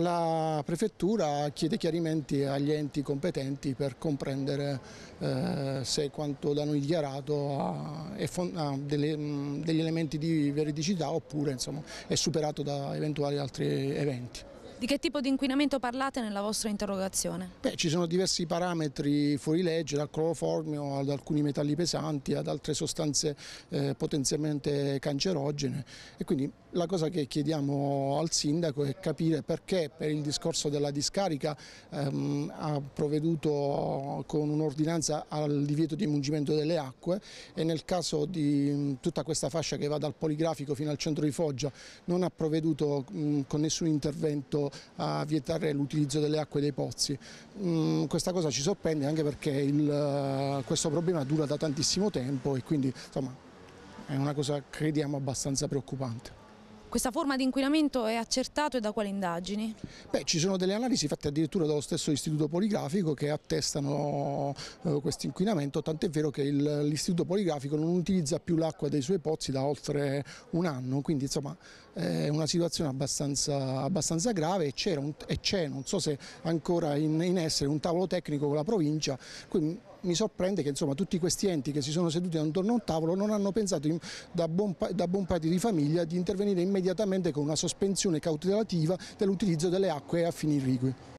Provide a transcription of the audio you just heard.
La prefettura chiede chiarimenti agli enti competenti per comprendere eh, se quanto da noi dichiarato ha, ha delle, mm, degli elementi di veridicità oppure insomma, è superato da eventuali altri eventi. Di che tipo di inquinamento parlate nella vostra interrogazione? Beh, ci sono diversi parametri fuori legge, dal cloroformio ad alcuni metalli pesanti, ad altre sostanze eh, potenzialmente cancerogene e quindi la cosa che chiediamo al sindaco è capire perché per il discorso della discarica ehm, ha provveduto con un'ordinanza al divieto di mungimento delle acque e nel caso di mh, mm, tutta questa fascia che va dal poligrafico fino al centro di Foggia non ha provveduto mh, mm, con nessun intervento a vietare l'utilizzo delle acque dei pozzi. Mm, questa cosa ci sorprende anche perché il, eh, questo problema dura da tantissimo tempo e quindi insomma, è una cosa crediamo abbastanza preoccupante. Questa forma di inquinamento è accertato e da quali indagini? Beh, ci sono delle analisi fatte addirittura dallo stesso istituto poligrafico che attestano eh, questo inquinamento, tant'è vero che l'istituto poligrafico non utilizza più l'acqua dei suoi pozzi da oltre un anno, quindi insomma è una situazione abbastanza, abbastanza grave e c'è, non so se ancora in, in essere, un tavolo tecnico con la provincia, quindi mi sorprende che insomma, tutti questi enti che si sono seduti intorno a un tavolo non hanno pensato in, da, buon, da buon padre di famiglia di intervenire immediatamente con una sospensione cautelativa dell'utilizzo delle acque a fini irrigui.